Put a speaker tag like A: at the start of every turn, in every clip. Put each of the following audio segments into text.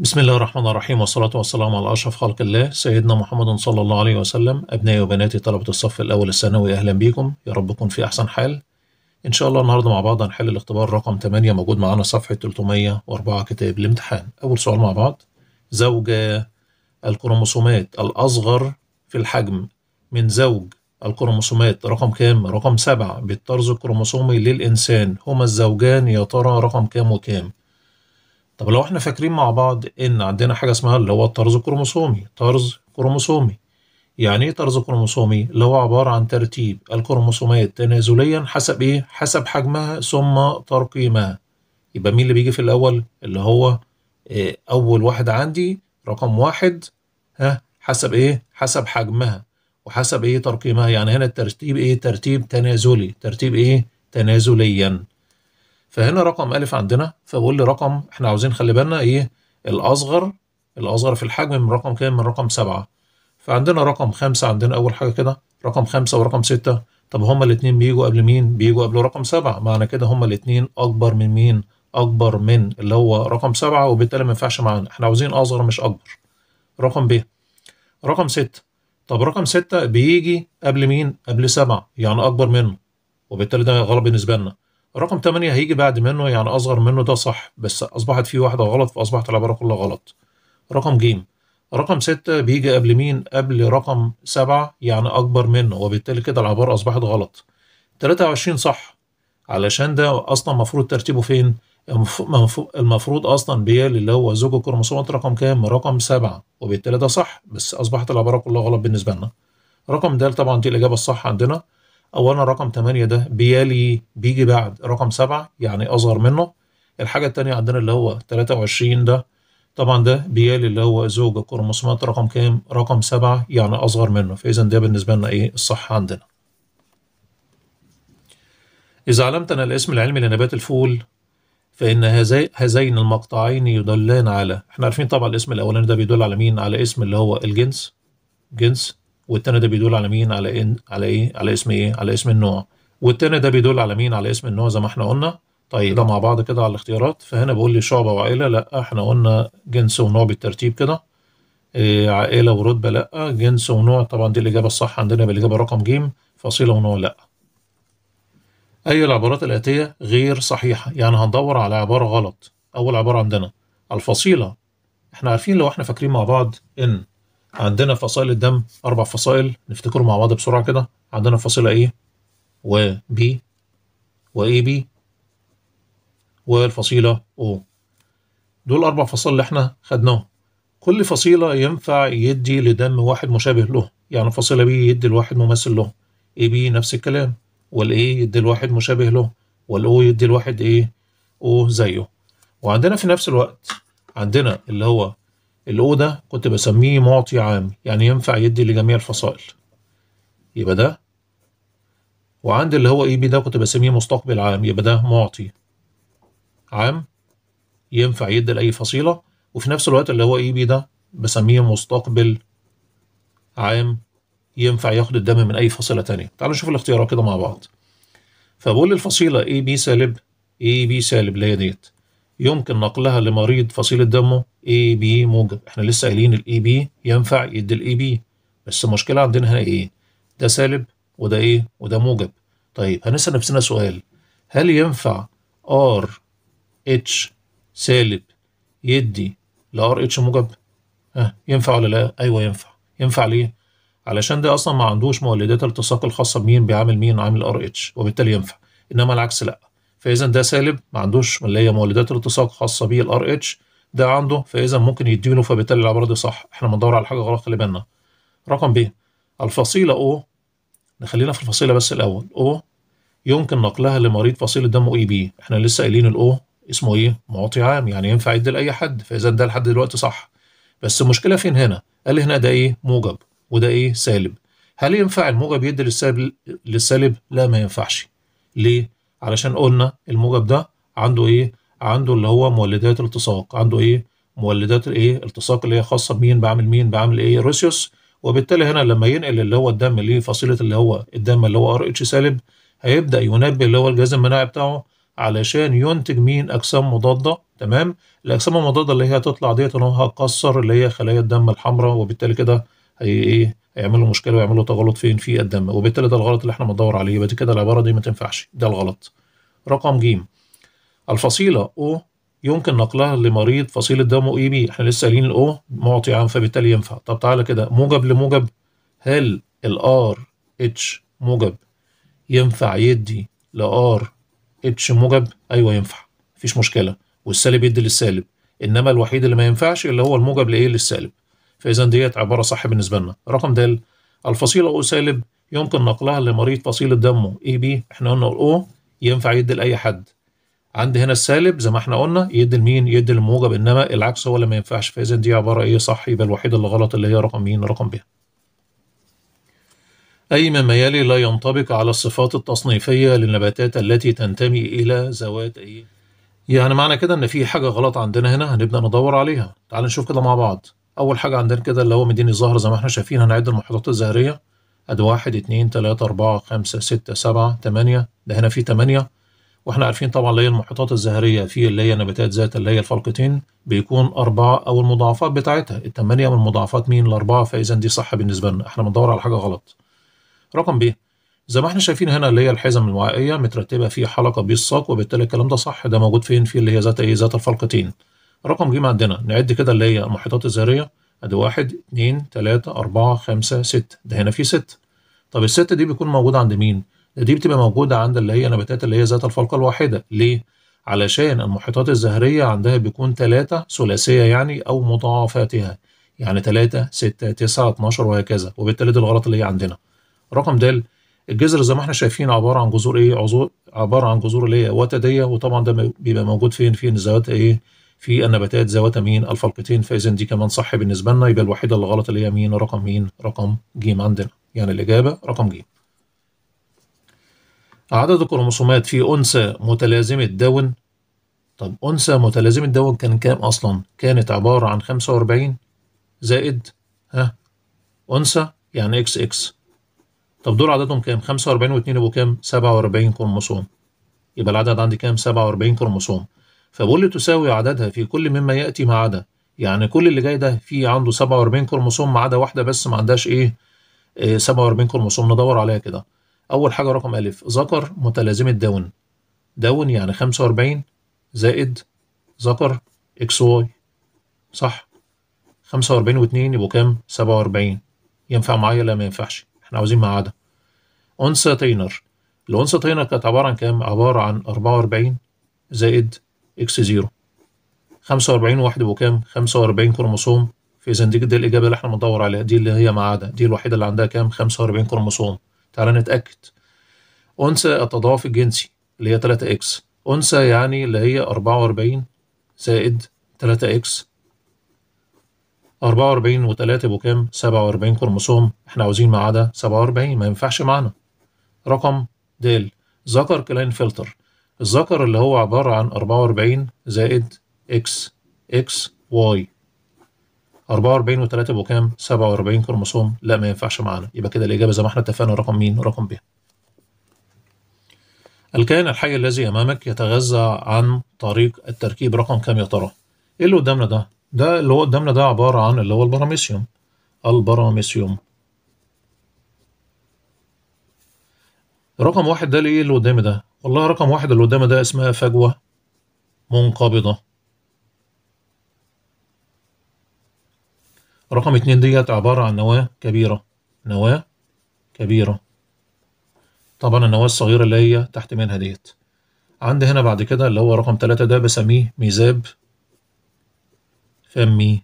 A: بسم الله الرحمن الرحيم والصلاة والسلام على أشرف خلق الله سيدنا محمد صلى الله عليه وسلم أبنائي وبناتي طلبة الصف الأول الثانوي أهلا بيكم يا رب تكون في أحسن حال إن شاء الله النهاردة مع بعض هنحل الاختبار رقم 8 موجود معانا صفحة 304 كتاب الامتحان أول سؤال مع بعض زوج الكروموسومات الأصغر في الحجم من زوج الكروموسومات رقم كام؟ رقم 7 بالطرز الكروموسومي للإنسان هما الزوجان يا ترى رقم كام وكام؟ طب لو احنا فاكرين مع بعض ان عندنا حاجه اسمها اللي هو الطرز الكروموسومي طرز كروموسومي يعني ايه طرز كروموسومي اللي هو عباره عن ترتيب الكروموسومات تنازليا حسب ايه حسب حجمها ثم ترقيمها يبقى مين اللي بيجي في الاول اللي هو ايه اول واحد عندي رقم واحد ها حسب ايه حسب حجمها وحسب ايه ترقيمها يعني هنا الترتيب ايه ترتيب تنازلي ترتيب ايه تنازليا فهنا رقم ألف عندنا فبقول لي رقم إحنا عاوزين خلي بالنا إيه الأصغر الأصغر في الحجم من رقم كام من رقم سبعة فعندنا رقم خمسة عندنا أول حاجة كده رقم خمسة ورقم ستة طب هما الاتنين بيجوا قبل مين؟ بيجوا قبل رقم سبعة معنى كده هما الاتنين أكبر من مين؟ أكبر من اللي هو رقم سبعة وبالتالي ما ينفعش معانا إحنا عاوزين أصغر مش أكبر رقم ب رقم ستة طب رقم ستة بيجي قبل مين؟ قبل سبعة يعني أكبر منه وبالتالي ده غلط بالنسبة لنا رقم 8 هيجي بعد منه يعني اصغر منه ده صح بس اصبحت فيه واحده غلط فاصبحت العباره كلها غلط رقم جيم رقم 6 بيجي قبل مين قبل رقم 7 يعني اكبر منه وبالتالي كده العباره اصبحت غلط 23 صح علشان ده اصلا المفروض ترتيبه فين المفروض اصلا بيال اللي هو زوج الكروموسومات رقم كام رقم 7 وبالتالي ده صح بس اصبحت العباره كلها غلط بالنسبه لنا رقم د طبعا دي الاجابه الصح عندنا اولا رقم 8 ده بيالي بيجي بعد رقم 7 يعني اصغر منه الحاجه الثانيه عندنا اللي هو 23 ده طبعا ده بيالي اللي هو زوج الكروموسومات رقم كام رقم 7 يعني اصغر منه فاذا ده بالنسبه لنا ايه الصح عندنا اذا علمت ان الاسم العلمي لنبات الفول فإن هذين المقطعين يدلان على احنا عارفين طبعا الاسم الأولاني ده بيدل على مين على اسم اللي هو الجنس جنس والتاني ده بيدل على مين على ان على ايه على اسم ايه على اسم النوع والتاني ده بيدل على مين على اسم النوع زي ما احنا قلنا طيب ده مع بعض كده على الاختيارات فهنا بقول لي شعبة وعائلة لا احنا قلنا جنس ونوع بالترتيب كده ايه عائلة ورتبة لا جنس ونوع طبعا دي الإجابة الصح عندنا بالإجابة رقم ج فصيلة ونوع لا أي العبارات الآتية غير صحيحة يعني هندور على عبارة غلط أول عبارة عندنا الفصيلة احنا عارفين لو احنا فاكرين مع بعض إن عندنا فصائل الدم أربع فصائل نفتكرهم مع بعض بسرعة كده عندنا فصيلة A و B و AB والفصيلة O دول أربع فصائل اللي إحنا خدناهم كل فصيلة ينفع يدي لدم واحد مشابه له يعني فصيلة B يدي لواحد ممثل له AB نفس الكلام والA يدي لواحد مشابه له والاو يدي لواحد إيه O زيه وعندنا في نفس الوقت عندنا اللي هو الاو ده كنت بسميه معطي عام يعني ينفع يدي لجميع الفصائل يبقى ده وعندي اللي هو اي بي ده كنت بسميه مستقبل عام يبقى ده معطي عام ينفع يدي لاي فصيله وفي نفس الوقت اللي هو اي بي ده بسميه مستقبل عام ينفع ياخد الدم من اي فصيله تانية تعالوا نشوف الاختيارات كده مع بعض فبقول للفصيله اي بي سالب اي بي سالب اللي هي ديت يمكن نقلها لمريض فصيلة دمه اي بي موجب احنا لسه قايلين الاي بي ينفع يدي الاي بي بس المشكلة عندنا هنا ايه ده سالب وده ايه وده موجب طيب هنسأل نفسنا سؤال هل ينفع ار اتش سالب يدي لار اتش موجب ها ينفع ولا لا ايوه ينفع ينفع ليه علشان ده اصلا ما عندوش مولدات التصاق الخاصة بمين بيعامل مين عامل ار اتش وبالتالي ينفع انما العكس لا فاذا ده سالب ما عندوش اللي هي مولدات التصاق خاصه بيه الار اتش ده عنده فاذا ممكن يديله فبالتالي العباره دي صح احنا بندور على حاجه غلط خلي بالنا رقم ب الفصيله او نخلينا في الفصيله بس الاول او يمكن نقلها لمريض فصيله دم اي e بي احنا لسه قايلين الاو اسمه ايه معطي عام يعني ينفع يدي لاي حد فاذا ده لحد دلوقتي صح بس المشكله فين هنا قال هنا ده ايه موجب وده ايه سالب هل ينفع الموجب يدي للسالب للسالب لا ما ينفعش ليه علشان قلنا الموجب ده عنده ايه عنده اللي هو مولدات التصاق عنده ايه مولدات الايه التصاق اللي هي خاصه بمين بعمل مين بعمل ايه روسيوس وبالتالي هنا لما ينقل اللي هو الدم لفصيله اللي هو الدم اللي هو ار اتش سالب هيبدا ينبه اللي هو الجهاز المناعي بتاعه علشان ينتج مين اجسام مضاده تمام الاجسام المضاده اللي هي هتطلع ديت ان هو هتكسر اللي هي خلايا الدم الحمراء وبالتالي كده هي ايه يعملوا مشكله ويعملوا تغلط فين في الدم وبالتالي ده الغلط اللي احنا بندور عليه يبقى كده العباره دي ما تنفعش ده الغلط رقم ج الفصيله او يمكن نقلها لمريض فصيله دمه اي بي احنا لسه قايلين الاو معطي عام فبالتالي ينفع طب تعالى كده موجب لموجب هل الار اتش موجب ينفع يدي لار اتش موجب ايوه ينفع مفيش مشكله والسالب يدي للسالب انما الوحيد اللي ما ينفعش اللي هو الموجب لايه للسالب فإذا ديت عبارة صح بالنسبة لنا رقم د الفصيلة أو سالب يمكن نقلها لمريض فصيلة دمه اي بي احنا قلنا الأو ينفع يدي لأي حد عند هنا السالب زي ما احنا قلنا يدي لمين يدي للموجب انما العكس هو اللي ما ينفعش فاذا دي عباره ايه صح يبقى الوحيد اللي غلط اللي هي رقم مين رقم ب اي مما يلي لا ينطبق على الصفات التصنيفيه للنباتات التي تنتمي الى ذوات ايه يعني معنى كده ان في حاجه غلط عندنا هنا هنبدا ندور عليها تعال نشوف كده مع بعض اول حاجه عندنا كده اللي هو مديني الظهر زي ما احنا شايفين هنعد المحيطات الزهريه ادي واحد اتنين تلاته اربعه خمسه سته سبعه تمانيه ده هنا في تمانيه واحنا عارفين طبعا اللي هي المحيطات الزهريه في اللي هي نباتات ذات اللي هي الفلقتين بيكون اربعه او المضاعفات بتاعتها التمانيه من مضاعفات مين الاربعه فاذا دي صح بالنسبه لنا احنا بندور على حاجه غلط رقم ب زي ما احنا شايفين هنا اللي هي الحزم الوعائيه مترتبه في حلقه بالساق وبالتالي الكلام ده صح ده موجود فين في اللي هي ذات ايه ذات الفلقتين رقم جه عندنا نعد كده اللي هي المحيطات الذريه ادي واحد اتنين تلاته اربعه خمسه سته ده هنا في ستة طب الست دي بيكون موجوده عند مين؟ دي بتبقى موجوده عند اللي هي نباتات اللي هي ذات الفلقه الواحده ليه؟ علشان المحيطات الزهريه عندها بيكون تلاته ثلاثيه يعني او مضاعفاتها يعني 3 6 9 12 وهكذا وبالتالي دي الغلط اللي هي عندنا رقم د الجذر زي ما احنا شايفين عباره عن جذور ايه عذور عباره عن جذور اللي هي وتديه وطبعا ده بيبقى موجود فين فين الزوات ايه في النباتات ذوات مين الفلقتين فاذا دي كمان صح بالنسبه لنا يبقى الوحيده اللي غلط اللي هي مين رقم مين رقم ج عندنا يعني الاجابه رقم ج عدد الكروموسومات في انثى متلازمه داون طب انثى متلازمه داون كان كام اصلا كانت عباره عن 45 زائد ها انثى يعني اكس اكس طب دول عددهم كام 45 و2 يبقوا كام 47 كروموسوم يبقى العدد عندي كام 47 كروموسوم فبول تساوي عددها في كل مما يأتي ما عدا يعني كل اللي جاي ده فيه عنده 47 كروموسوم ما عدا واحدة بس ما عندهاش إيه, إيه 47 كروموسوم ندور عليها كده أول حاجة رقم ألف ذكر متلازمة داون داون يعني 45 زائد ذكر إكس واي صح 45 و2 يبقوا كام 47 ينفع معايا لا ما ينفعش احنا عاوزين ما عدا أنثى تينر الأنثى تينر كانت عبارة عن كام عبارة عن 44 زائد اكس زيرو خمسة وأربعين واحد بكام خمسة وأربعين كروموسوم فإذا دي, دي الإجابة اللي احنا بندور عليها دي اللي هي معادة دي الوحيدة اللي عندها كام خمسة وأربعين كروموسوم تعالى نتأكد أنثى التضاعف الجنسي اللي هي تلاتة إكس أنثى يعني اللي هي أربعة وأربعين زائد تلاتة إكس أربعة وأربعين وتلاتة بكام سبعة وأربعين كروموسوم احنا عاوزين معادة سبعة وأربعين ما ينفعش معانا رقم د ذكر كلاين فلتر الذكر اللي هو عبارة عن 44 زائد اكس اكس واي 44 و3 بكام؟ 47 كروموسوم لا ما ينفعش معانا يبقى كده الإجابة زي ما احنا اتفقنا رقم مين؟ رقم ب الكائن الحي الذي أمامك يتغذى عن طريق التركيب رقم كام يا ترى؟ إيه اللي قدامنا ده؟ ده اللي هو قدامنا ده عبارة عن اللي هو البراميسيوم البراميسيوم رقم واحد ده ليه اللي قدامي ده؟ والله رقم واحد اللي قدامي ده اسمها فجوة منقبضة رقم اتنين ديت عبارة عن نواة كبيرة نواة كبيرة طبعا النواة الصغيرة اللي هي تحت منها ديت عندي هنا بعد كده اللي هو رقم تلاتة ده بسميه ميزاب فمي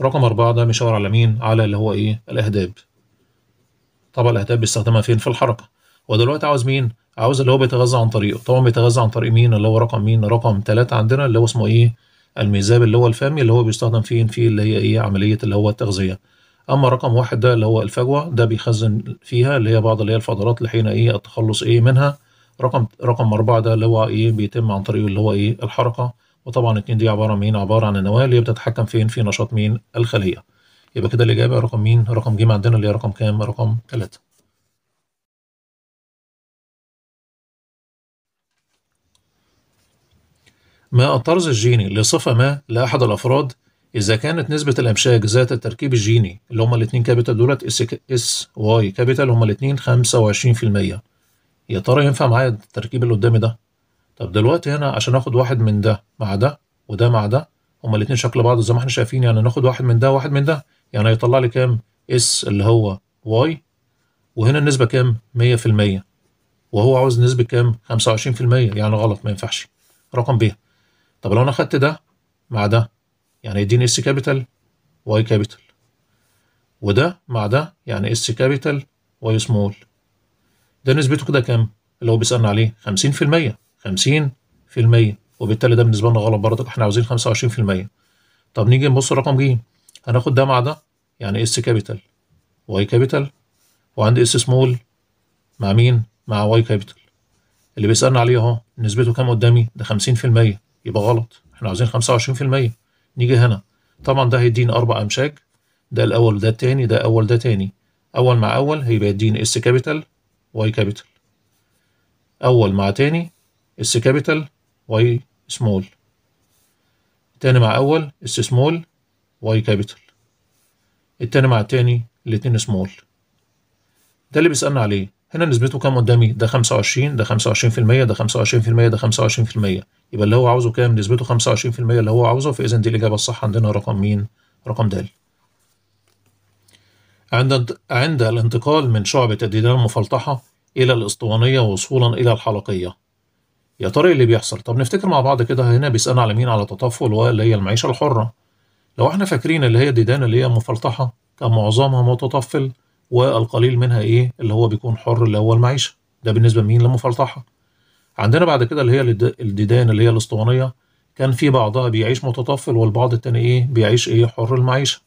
A: رقم أربعة ده مشاور على مين على اللي هو إيه الأهداب طبعا الأهداب بيستخدمها فين في الحركة ودلوقتي عاوز مين؟ عاوز اللي هو بيتغذى عن طريقه طبعا بيتغذى عن طريق مين اللي هو رقم مين رقم ثلاثة عندنا اللي هو اسمه ايه الميزاب اللي هو الفمي اللي هو بيستخدم فين في اللي هي ايه عملية اللي هو التغذية اما رقم واحد ده اللي هو الفجوة ده بيخزن فيها اللي هي بعض اللي هي الفضلات لحين ايه التخلص ايه منها رقم رقم أربعة ده اللي هو ايه بيتم عن طريقه اللي هو ايه الحركة وطبعا اتنين دي عبارة عن مين عبارة عن النواة اللي هي بتتحكم فين في نشاط مين الخلية يبقى كده الإجابة رقم مين رقم ج عندنا اللي هي رقم كام رقم ثلاثة ما الطرز الجيني لصفة ما لأحد الأفراد إذا كانت نسبة الأمشاج ذات التركيب الجيني اللي هما الاتنين كابيتال دولت اس اس واي كابيتال هما الاتنين خمسة وعشرين في المية يا ترى ينفع معايا التركيب اللي قدامي ده؟ طب دلوقتي هنا عشان آخد واحد من ده مع ده وده مع ده هما الاتنين شكل بعض زي ما احنا شايفين يعني ناخد واحد من ده وواحد من ده يعني هيطلع لي كام؟ اس اللي هو واي وهنا النسبة كام؟ مية في المية وهو عاوز نسبة كام؟ خمسة وعشرين في المية يعني غلط ما ينفعش رقم ب طب لو انا اخدت ده مع ده يعني يديني اس كابيتال واي كابيتال وده مع ده يعني اس كابيتال واي سمول ده نسبته كده كام اللي هو بيسالنا عليه 50% 50% وبالتالي ده بالنسبه لنا غلط برضك احنا عاوزين 25% طب نيجي نبص الرقم جه هناخد ده مع ده يعني اس كابيتال واي كابيتال وعندي اس سمول مع مين مع واي كابيتال اللي بيسالنا عليه اهو نسبته كام قدامي ده 50% يبقى غلط احنا عاوزين 25% نيجي هنا طبعا ده هيديني اربع امشاج ده الاول وده التاني ده اول ده تاني اول مع اول هيبقى يديني اس كابيتال واي كابيتال اول مع تاني اس كابيتال واي سمول تاني مع اول اس سمول واي كابيتال التاني مع التاني الاتنين سمول ده اللي بيسألنا عليه هنا نسبته كام قدامي ده ده 25% ده 25% ده 25%, ده 25 يبقى اللي هو عاوزه كام نسبته 25% اللي هو عاوزه فاذا دي الاجابه الصح عندنا رقم مين رقم د عند عند الانتقال من شعبة الديدان المفلطحة إلى الأسطوانية وصولا إلى الحلقية يا ترى اللي بيحصل طب نفتكر مع بعض كده هنا بيسألنا على مين على تطفل اللي هي المعيشة الحرة لو احنا فاكرين اللي هي الديدان اللي هي مفلطحة كان معظمها متطفل والقليل منها ايه اللي هو بيكون حر اللي هو المعيشة ده بالنسبة لمين للمفلطحة عندنا بعد كده اللي هي الديدان اللي هي الاسطوانيه كان في بعضها بيعيش متطفل والبعض التاني ايه بيعيش ايه حر المعيشه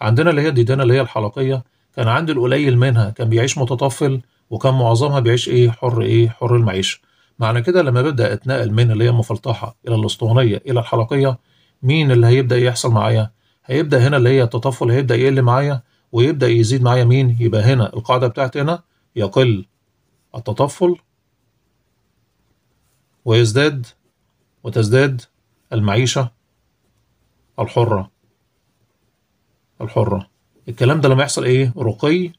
A: عندنا اللي هي الديدان اللي هي الحلقيه كان عند القليل منها كان بيعيش متطفل وكان معظمها بيعيش ايه حر ايه حر المعيشه معنى كده لما ببدا اتنقل من اللي هي المفلطحه الى الاسطوانيه الى الحلقيه مين اللي هيبدا يحصل معايا هيبدا هنا اللي هي التطفل هيبدا يقل معايا ويبدا يزيد معايا مين يبقى هنا القاعده بتاعتي هنا يقل التطفل ويزداد وتزداد المعيشة الحرة الحرة الكلام ده لما يحصل ايه رقي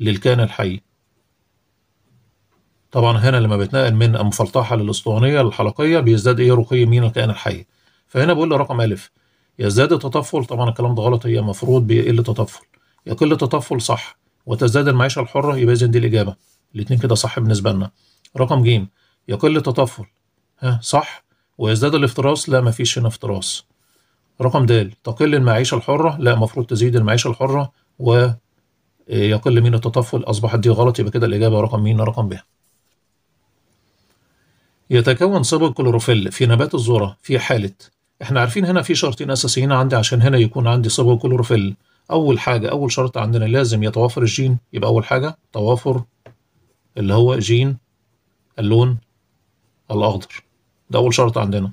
A: للكائن الحي طبعا هنا لما بيتنقل من المفلطحة للأسطوانية للحلقية بيزداد ايه رقي مين الكائن الحي فهنا بقول رقم ألف يزداد التطفل طبعا الكلام ده غلط هي المفروض بيقل التطفل يقل التطفل صح وتزداد المعيشة الحرة يبقى دي الإجابة الاتنين كده صح بالنسبة لنا رقم ج يقل التطفل ها صح ويزداد الافتراس لا مفيش هنا افتراس رقم د تقل المعيشة الحرة لا المفروض تزيد المعيشة الحرة ويقل آه، مين التطفل أصبحت دي غلط يبقى كده الإجابة رقم مين رقم ب يتكون صبغ كلوروفيل في نبات الذرة في حالة احنا عارفين هنا في شرطين أساسيين عندي عشان هنا يكون عندي صبغ كلوروفيل أول حاجة أول شرط عندنا لازم يتوافر الجين يبقى أول حاجة توافر اللي هو جين اللون الأخضر ده أول شرط عندنا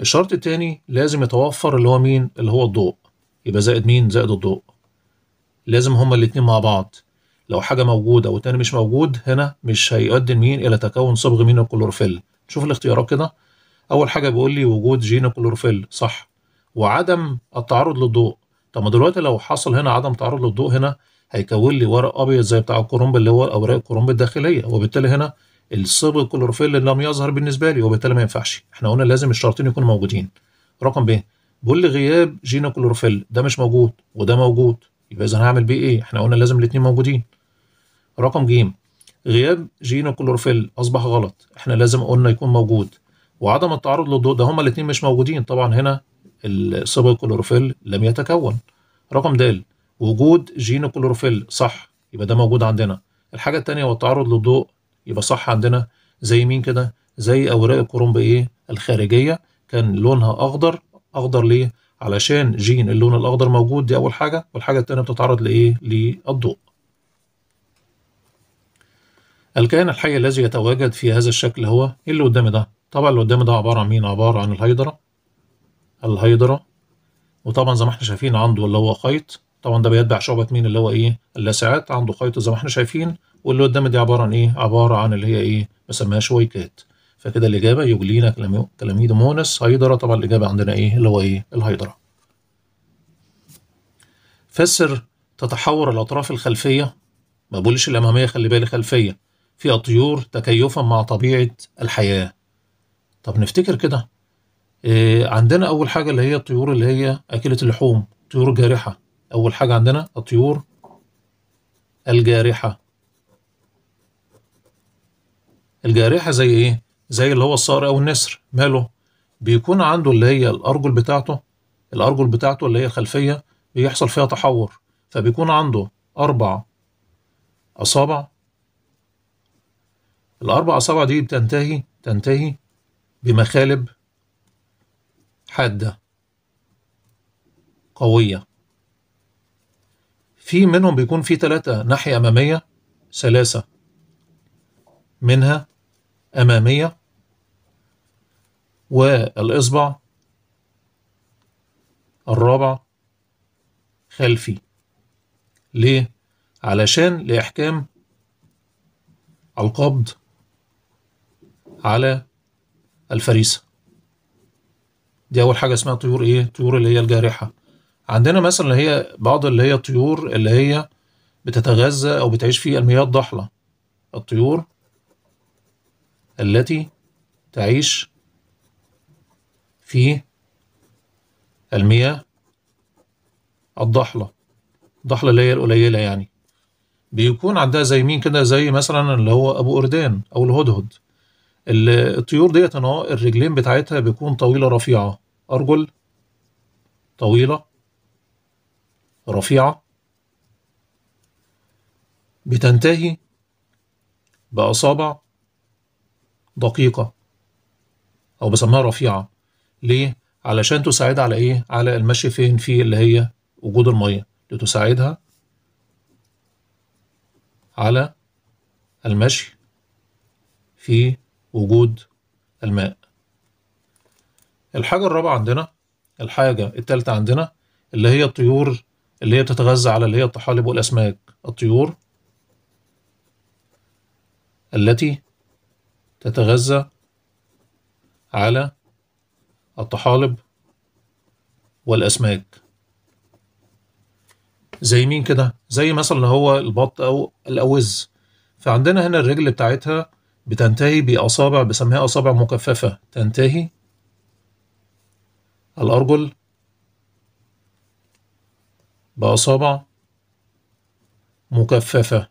A: الشرط التاني لازم يتوفر اللي هو مين اللي هو الضوء يبقى زائد مين زائد الضوء لازم هما الاتنين مع بعض لو حاجة موجودة والتاني مش موجود هنا مش هيؤدي مين إلى تكون صبغ مين الكلوروفيل شوف الاختيارات كده أول حاجة بيقول لي وجود جين الكلوروفيل صح وعدم التعرض للضوء طب ما دلوقتي لو حصل هنا عدم تعرض للضوء هنا هيكون لي ورق ابيض زي بتاع الكرنب اللي هو اوراق الكرنب الداخليه وبالتالي هنا الصبغ الكلوروفيل لم يظهر بالنسبه لي وبالتالي ما ينفعش احنا قلنا لازم الشرطين يكونوا موجودين رقم ب بقول لي غياب جينا كلوروفيل ده مش موجود وده موجود يبقى اذا هعمل بيه ايه احنا قلنا لازم الاثنين موجودين رقم ج غياب جينا كلوروفيل اصبح غلط احنا لازم قلنا يكون موجود وعدم التعرض للضوء ده هما الاثنين مش موجودين طبعا هنا الصبغ الكلوروفيل لم يتكون رقم د وجود جينا كلوروفيل صح يبقى ده موجود عندنا الحاجه الثانيه هو التعرض للضوء يبقى صح عندنا زي مين كده زي اوراق الكرنب ايه الخارجيه كان لونها اخضر اخضر ليه علشان جين اللون الاخضر موجود دي اول حاجه والحاجه الثانيه بتتعرض لايه للضوء الكائن الحي الذي يتواجد في هذا الشكل هو ايه اللي قدامي ده طبعا اللي قدامي ده عباره عن مين عباره عن الهيدرا الهيدرا وطبعا زي ما احنا شايفين عنده اللي هو خيط طبعا ده بيتبع شعبة مين اللي هو ايه اللاسعات عنده خيط زي ما احنا شايفين واللي قدامي دي عباره عن ايه عباره عن اللي هي ايه بسميها شويكات فكده الاجابه يجلينا تلاميذ مونس هيدرا طبعا الاجابه عندنا ايه اللي هو ايه الهيدرا فسر تتحور الاطراف الخلفيه ما بقولش الاماميه خلي بالي خلفيه في الطيور تكيفا مع طبيعه الحياه طب نفتكر كده إيه عندنا اول حاجه اللي هي الطيور اللي هي اكله اللحوم طيور جارحه اول حاجه عندنا الطيور الجارحه الجارحة زي إيه؟ زي اللي هو الصقر أو النسر ماله؟ بيكون عنده اللي هي الأرجل بتاعته الأرجل بتاعته اللي هي الخلفية بيحصل فيها تحور فبيكون عنده أربع أصابع الأربع أصابع دي بتنتهي تنتهي بمخالب حادة قوية في منهم بيكون في ثلاثة ناحية أمامية ثلاثة منها أمامية والإصبع الرابع خلفي ليه؟ علشان لإحكام القبض على الفريسة دي أول حاجة اسمها طيور إيه؟ طيور اللي هي الجارحة عندنا مثلا اللي هي بعض اللي هي الطيور اللي هي بتتغذى أو بتعيش في المياه الضحلة الطيور التي تعيش في المياه الضحلة الضحلة اللي هي القليلة يعني بيكون عندها زي مين كده زي مثلا اللي هو أبو أردان أو الهدهد الطيور ديت ان الرجلين بتاعتها بيكون طويلة رفيعة أرجل طويلة رفيعة بتنتهي بأصابع دقيقة أو بسميها رفيعة ليه؟ علشان تساعد على إيه؟ على المشي فين في اللي هي وجود المية لتساعدها على المشي في وجود الماء الحاجة الرابعة عندنا الحاجة التالتة عندنا اللي هي الطيور اللي هي بتتغذى على اللي هي الطحالب والأسماك الطيور التي تتغذى على الطحالب والأسماك زي مين كده؟ زي مثلا هو البط أو الأوز فعندنا هنا الرجل بتاعتها بتنتهي بأصابع بسميها أصابع مكففة تنتهي الأرجل بأصابع مكففة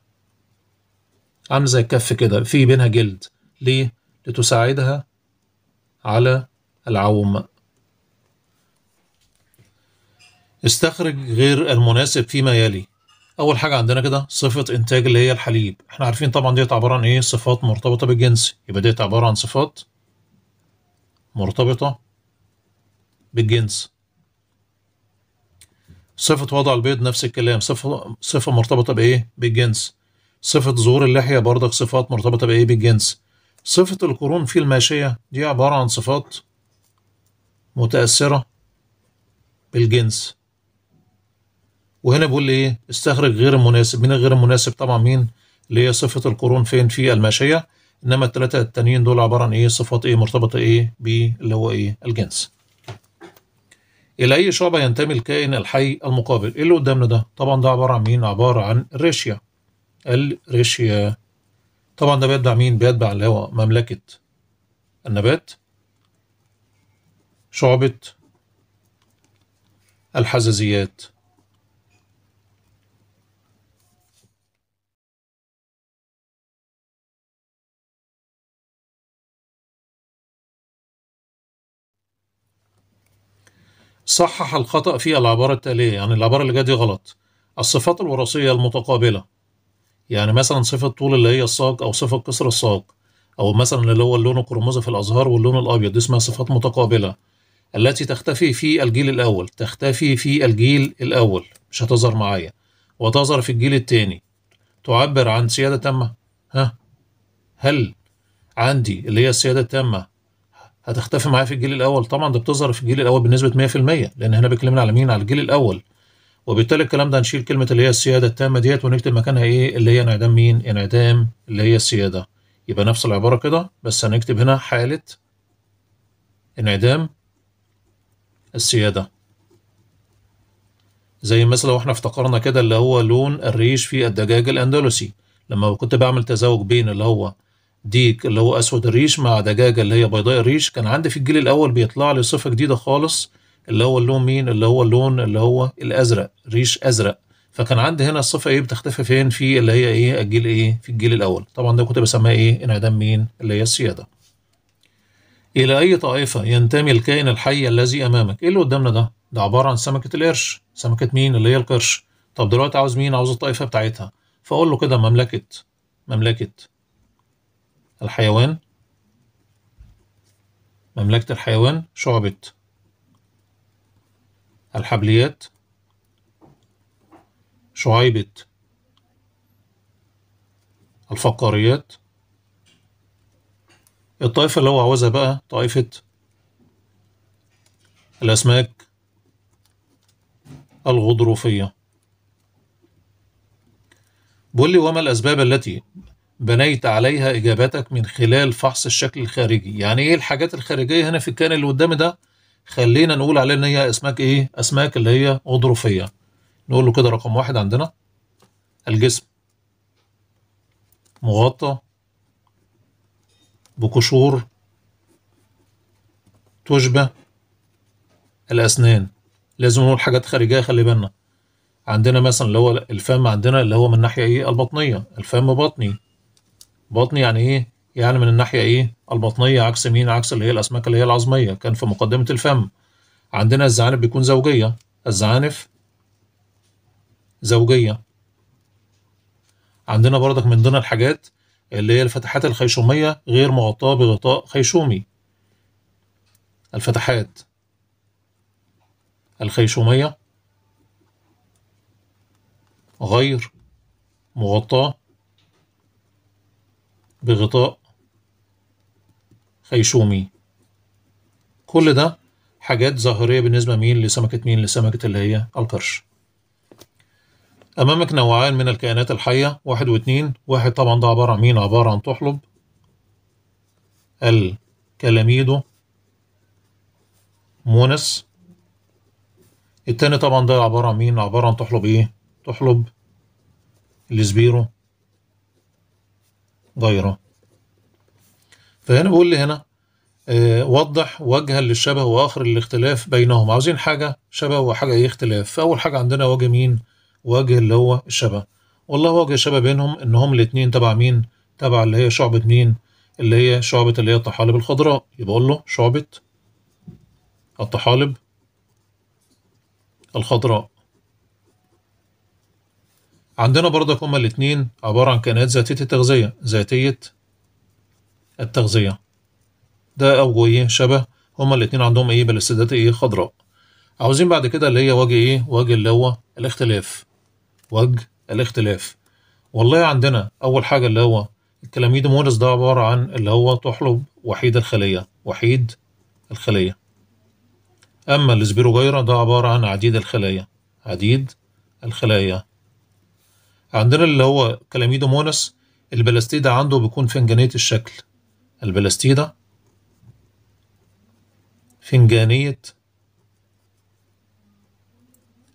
A: عامل زي الكف كده في بينها جلد ليه؟ لتساعدها على العوم استخرج غير المناسب فيما يلي اول حاجه عندنا كده صفه انتاج اللي هي الحليب احنا عارفين طبعا ديت عباره عن ايه صفات مرتبطه بالجنس يبقى ديت عباره عن صفات مرتبطه بالجنس صفه وضع البيض نفس الكلام صفه صفه مرتبطه بايه بالجنس صفه ظهور اللحيه برضك صفات مرتبطه بايه بالجنس صفة القرون في الماشية دي عبارة عن صفات متأثرة بالجنس وهنا بيقول لي ايه استخرج غير المناسب من غير المناسب طبعا مين اللي هي صفة القرون فين في الماشية انما الثلاثة التانيين دول عبارة عن ايه صفات ايه مرتبطة ايه اللي هو ايه الجنس إلى أي شعبة ينتمي الكائن الحي المقابل؟ إيه اللي قدامنا ده؟ طبعا ده عبارة عن مين؟ عبارة عن الريشيا. الريشيا طبعا ده بيتبع مين بيتبع اللي هو مملكة النبات شعبة الحزازيات صحح الخطأ في العبارة التالية يعني العبارة اللي جاية دي غلط الصفات الوراثية المتقابلة يعني مثلا صفه طول اللي هي الساق او صفه قصر الساق او مثلا اللي هو اللون القرمزي في الازهار واللون الابيض دي اسمها صفات متقابله التي تختفي في الجيل الاول تختفي في الجيل الاول مش هتظهر معايا وتظهر في الجيل الثاني تعبر عن سياده تامه ها هل عندي اللي هي السياده التامه هتختفي معايا في الجيل الاول طبعا ده بتظهر في الجيل الاول بنسبه 100% لان هنا بيتكلمنا على مين على الجيل الاول وبالتالي الكلام ده هنشيل كلمه اللي هي السياده التامه ديت ونكتب مكانها ايه اللي هي انعدام مين انعدام اللي هي السياده يبقى نفس العباره كده بس هنكتب هنا حاله انعدام السياده زي مثلا لو احنا افتكرنا كده اللي هو لون الريش في الدجاج الاندلسي لما كنت بعمل تزاوج بين اللي هو ديك اللي هو اسود الريش مع دجاجه اللي هي بيضاء الريش كان عندي في الجيل الاول بيطلع لي صفه جديده خالص اللي هو اللون مين اللي هو اللون اللي هو الازرق ريش ازرق فكان عندي هنا الصفه ايه بتختفي فين في اللي هي ايه الجيل ايه في الجيل الاول طبعا ده كنت بسميها ايه انعدام مين اللي هي السياده الى اي طائفه ينتمي الكائن الحي الذي امامك ايه اللي قدامنا ده ده عباره عن سمكه القرش سمكه مين اللي هي القرش طب دلوقتي عاوز مين عاوز الطائفه بتاعتها فاقول له كده مملكه مملكه الحيوان مملكه الحيوان شعبه الحبليات شعيبة الفقاريات الطائفة اللي هو عاوزها بقى طائفة الأسماك الغضروفية بيقول لي وما الأسباب التي بنيت عليها إجابتك من خلال فحص الشكل الخارجي يعني إيه الحاجات الخارجية هنا في الكائن اللي قدامي ده خلينا نقول عليها ان هي اسماك ايه اسماك اللي هي غضروفيه نقول له كده رقم واحد عندنا الجسم مغطى بقشور تشبه الأسنان لازم نقول حاجات خارجية خلي بالنا عندنا مثلا اللي هو الفم عندنا اللي هو من ناحية إيه البطنية الفم بطني بطني يعني إيه يعني من الناحية إيه البطنية عكس مين عكس اللي هي الأسماك اللي هي العظمية كان في مقدمة الفم عندنا الزعانف بيكون زوجية الزعانف زوجية عندنا برضك من ضمن الحاجات اللي هي الفتحات الخيشومية غير مغطاة بغطاء خيشومي الفتحات الخيشومية غير مغطاة بغطاء خيشومي كل ده حاجات ظاهرية بالنسبة مين لسمكة مين لسمكة اللي هي القرش أمامك نوعان من الكائنات الحية واحد واتنين واحد طبعا ده عبارة عن مين عبارة عن تحلب الكلاميدو مونس التاني طبعا ده عبارة عن مين عبارة عن تحلب ايه تحلب الاسبيرو غيره فهنا بيقول لي هنا آه، وضح وجها للشبه واخر للاختلاف بينهم عاوزين حاجه شبه وحاجه ايه اختلاف فاول حاجه عندنا وجه مين وجه اللي هو الشبه والله وجه الشبه بينهم ان هم الاثنين تبع مين تبع اللي هي شعبه مين اللي هي شعبه اللي هي الطحالب الخضراء يبقى اقول له شعبه الطحالب الخضراء عندنا برضك هما الاثنين عباره عن كائنات ذاتيه التغذيه ذاتيه التغذية ده أو إيه شبه هما الاتنين عندهم إيه بلاستيدات إيه خضراء عاوزين بعد كده اللي هي وجه إيه وجه اللي هو الاختلاف وجه الاختلاف والله عندنا أول حاجة اللي هو الكلاميد مورس ده عبارة عن اللي هو تحلب وحيد الخلية وحيد الخلية أما السبيروجيرا ده عبارة عن عديد الخلايا عديد الخلايا عندنا اللي هو كلاميدومونس البلاستيد عنده بيكون فنجانية الشكل البلاستيدة فنجانية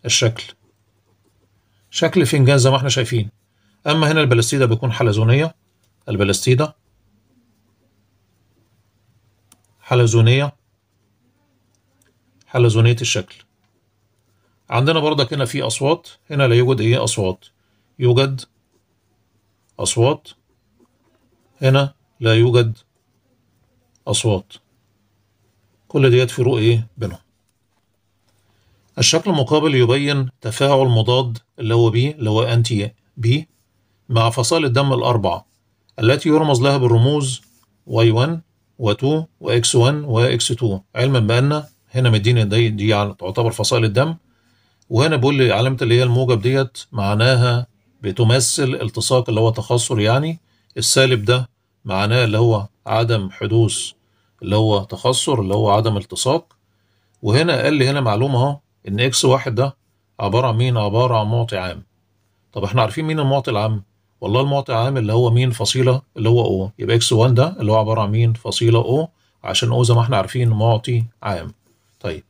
A: الشكل شكل فنجان زي ما احنا شايفين أما هنا البلاستيدة بيكون حلزونية البلاستيدة حلزونية حلزونية الشكل عندنا برضك هنا في أصوات هنا لا يوجد إيه أصوات يوجد أصوات هنا لا يوجد أصوات كل ديت في إيه بينهم الشكل المقابل يبين تفاعل مضاد اللي هو بي اللي هو أنتي بي مع فصائل الدم الأربعة التي يرمز لها بالرموز Y1 و2 وX1 وX2 علما بأن هنا مديني دي, دي تعتبر فصائل الدم وهنا بيقول لي علامة اللي هي الموجب ديت معناها بتمثل التصاق اللي هو تخصر يعني السالب ده معناه اللي هو عدم حدوث اللي هو تخثر اللي هو عدم التصاق وهنا قال لي هنا معلومه اهو ان اكس واحد ده عباره عن مين عباره عن معطي عام طب احنا عارفين مين المعطي العام والله المعطي العام اللي هو مين فصيله اللي هو او يبقى اكس 1 ده اللي هو عباره عن مين فصيله او عشان او زي ما احنا عارفين معطي عام طيب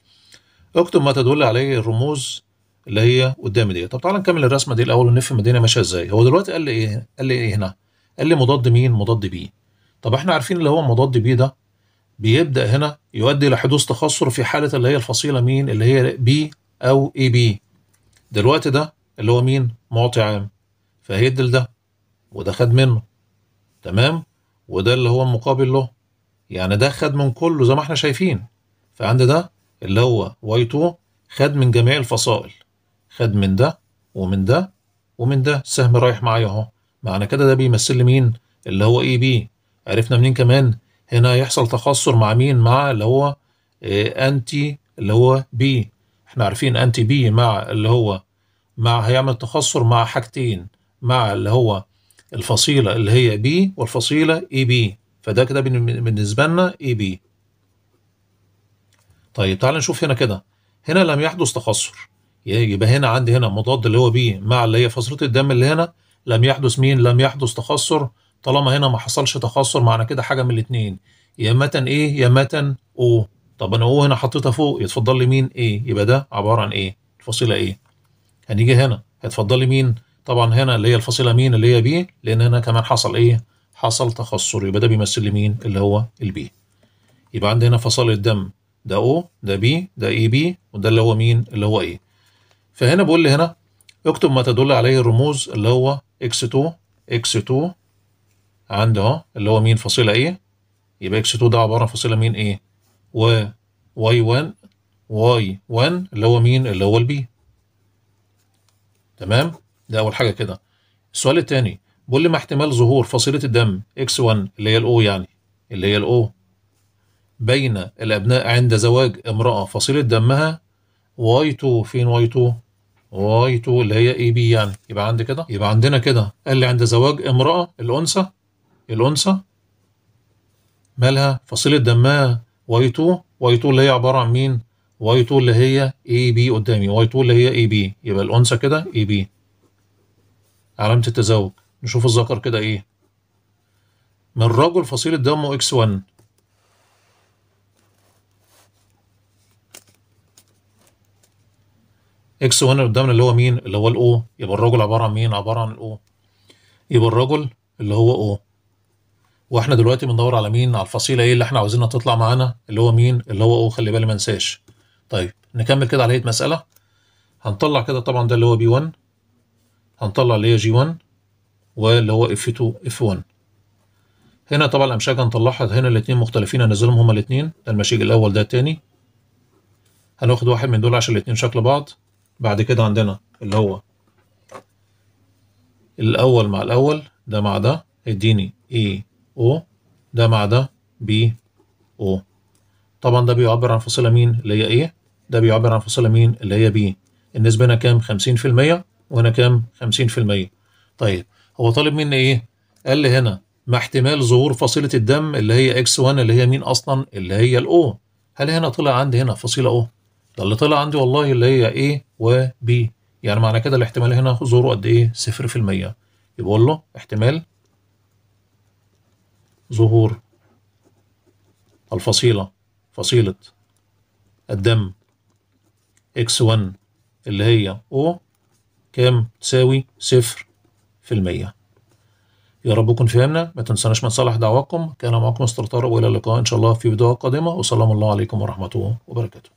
A: اكتب ما تدل عليه الرموز اللي هي قدام دي طب تعالى نكمل الرسمه دي الاول ونفهم الدنيا ماشيه ازاي هو دلوقتي قال لي ايه قال لي ايه هنا قال لي مضاد مين مضاد بي طب احنا عارفين اللي هو مضاد بي ده بيبدا هنا يؤدي الى حدوث تخثر في حاله اللي هي الفصيله مين اللي هي بي او اي e بي دلوقتي ده اللي هو مين معطي عام فهيدي لده وده خد منه تمام وده اللي هو المقابل له يعني ده خد من كله زي ما احنا شايفين فعند ده اللي هو واي 2 خد من جميع الفصائل خد من ده ومن ده ومن ده السهم رايح معايا اهو معنى كده ده بيمثل لي مين اللي هو اي e بي عرفنا منين كمان هنا يحصل تخصر مع مين مع اللي هو انتي آه، اللي هو بي احنا عارفين انتي بي مع اللي هو مع هيعمل تخصر مع حاجتين مع اللي هو الفصيلة اللي هي بي والفصيلة اي e بي فده كده بالنسبة لنا اي e بي طيب تعال نشوف هنا كده هنا لم يحدث تخصر يبقى هنا عندي هنا مضاد اللي هو بي مع اللي هي فصيلة الدم اللي هنا لم يحدث مين لم يحدث تخصر طالما هنا ما حصلش تخاصر معنى كده حاجه من الاثنين يا متن ايه يا متن او طب انا او هنا حطيتها فوق يتفضل لي مين ايه يبقى ده عباره عن ايه الفصيله ايه هنيجي هنا هيتفضل لي مين طبعا هنا اللي هي الفصيله مين اللي هي بي لان هنا كمان حصل ايه حصل تخصر يبقى ده بيمثل لي مين اللي هو البي يبقى عندنا هنا فصائل الدم ده او ده بي ده اي بي وده اللي هو مين اللي هو ايه فهنا بقول لي هنا اكتب ما تدل عليه الرموز اللي هو اكس 2 اكس 2 عنده اهو اللي هو مين فاصله ايه يبقى اكس 2 ده عباره عن فاصله مين ايه و واي 1 واي 1 اللي هو مين اللي هو البي تمام ده اول حاجه كده السؤال الثاني بيقول لي ما احتمال ظهور فصيله الدم اكس 1 اللي هي الاو يعني اللي هي الاو بين الابناء عند زواج امراه فصيله دمها واي 2 فين واي 2 واي 2 اللي هي اي بي يعني يبقى عندي كده يبقى عندنا كده قال لي عند زواج امراه الانثى الأنثى مالها فصيلة دمها واي 2 واي 2 اللي هي عبارة عن مين؟ واي 2 اللي هي اي بي قدامي واي 2 اللي هي اي بي يبقى الأنثى كده اي بي علامة التزاوج نشوف الذكر كده ايه من رجل فصيلة دمه اكس 1 اكس 1 قدامنا اللي هو مين؟ اللي هو الاو يبقى الرجل عبارة عن مين؟ عبارة عن الاو يبقى الرجل اللي هو او واحنا دلوقتي بندور على مين على الفصيله ايه اللي احنا عاوزينها تطلع معانا اللي هو مين اللي هو او خلي بالي ما انساش طيب نكمل كده على هيئه مساله هنطلع كده طبعا ده اللي هو بي 1 هنطلع اللي هي جي 1 واللي هو اف 2 اف 1 هنا طبعا الامشاج هنطلعها هنا الاثنين مختلفين هنزلهم هما الاثنين ده المشيج الاول ده الثاني هناخد واحد من دول عشان الاثنين شكل بعض بعد كده عندنا اللي هو الاول مع الاول ده مع ده هيديني ايه O ده مع ده B O طبعا ده بيعبر عن فاصلة مين اللي هي A ده بيعبر عن فاصلة مين اللي هي B النسبة هنا كام 50% وهنا كام 50% طيب هو طالب مني ايه قال لي هنا مع احتمال ظهور فصيلة الدم اللي هي X1 اللي هي مين أصلا اللي هي الأو هل هنا طلع عندي هنا فصيلة أو ده اللي طلع عندي والله اللي هي A و B يعني معنى كده الاحتمال هنا ظهوره قد إيه 0% يبقى أقول له احتمال ظهور الفصيلة فصيلة الدم اكس 1 اللي هي O كام تساوي صفر في المية يا رب يكون فهمنا ما تنسناش من صالح دعواكم كان معكم استرطار والى اللقاء ان شاء الله في فيديوهات قادمه وسلام الله عليكم ورحمته وبركاته